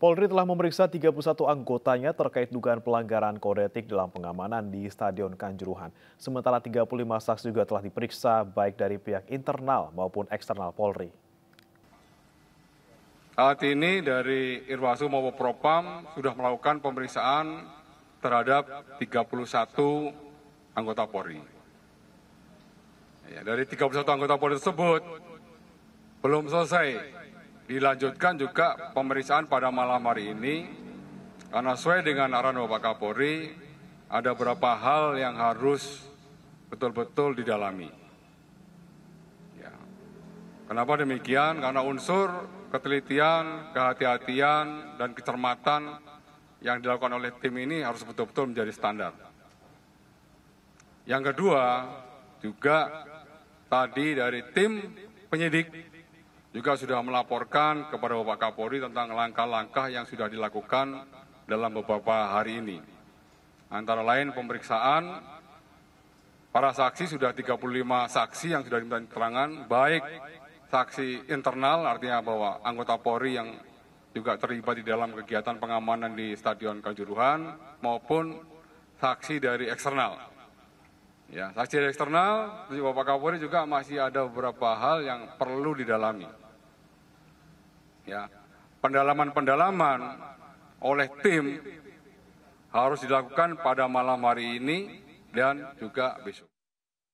Polri telah memeriksa 31 anggotanya terkait dugaan pelanggaran kode etik dalam pengamanan di Stadion Kanjuruhan. Sementara 35 saksi juga telah diperiksa baik dari pihak internal maupun eksternal Polri. Saat ini dari Irwasu maupun Propam sudah melakukan pemeriksaan terhadap 31 anggota Polri. Ya, dari 31 anggota Polri tersebut belum selesai Dilanjutkan juga pemeriksaan pada malam hari ini, karena sesuai dengan arahan Bapak Kapolri, ada beberapa hal yang harus betul-betul didalami. Ya. Kenapa demikian? Karena unsur ketelitian, kehati-hatian, dan kecermatan yang dilakukan oleh tim ini harus betul-betul menjadi standar. Yang kedua, juga tadi dari tim penyidik juga sudah melaporkan kepada Bapak Kapolri tentang langkah-langkah yang sudah dilakukan dalam beberapa hari ini. Antara lain pemeriksaan para saksi sudah 35 saksi yang sudah diminta keterangan, baik saksi internal artinya bahwa anggota Polri yang juga terlibat di dalam kegiatan pengamanan di Stadion Kanjuruhan maupun saksi dari eksternal Ya, saksi dari eksternal, Bapak Kapolri juga masih ada beberapa hal yang perlu didalami. Ya, pendalaman-pendalaman oleh tim harus dilakukan pada malam hari ini dan juga besok.